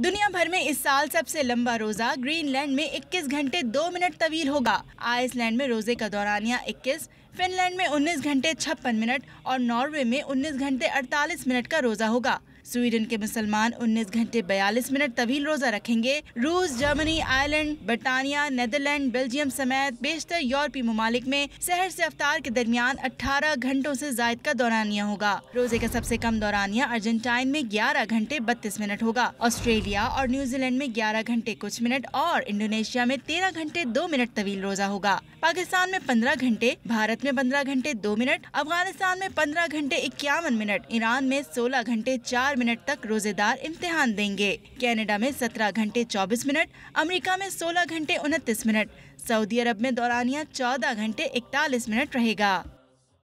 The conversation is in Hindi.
दुनिया भर में इस साल सबसे लंबा रोजा ग्रीनलैंड में 21 घंटे 2 मिनट तवील होगा आइसलैंड में रोजे का दौरानिया 21, फिनलैंड में 19 घंटे छप्पन मिनट और नॉर्वे में 19 घंटे 48 मिनट का रोजा होगा स्वीडन के मुसलमान 19 घंटे 42 मिनट तवील रोजा रखेंगे रूस जर्मनी आयरलैंड बरतानिया नदरलैंड बेल्जियम समेत बेशतर यूरोपीय ममालिक में शहर से अफ्तार के दरमियान 18 घंटों से जायद का दौरानिया होगा रोजे का सबसे कम दौरानिया अर्जेंटाइन में 11 घंटे 32 मिनट होगा ऑस्ट्रेलिया और न्यूजीलैंड में ग्यारह घंटे कुछ मिनट और इंडोनेशिया में तेरह घंटे दो मिनट तवील रोजा होगा पाकिस्तान में पंद्रह घंटे भारत में पंद्रह घंटे दो मिनट अफगानिस्तान में पंद्रह घंटे इक्यावन मिनट ईरान में सोलह घंटे चार चार मिनट तक रोजेदार इम्तिहान देंगे कनाडा में 17 घंटे 24 मिनट अमेरिका में 16 घंटे उनतीस मिनट सऊदी अरब में दौरानिया 14 घंटे 41 मिनट रहेगा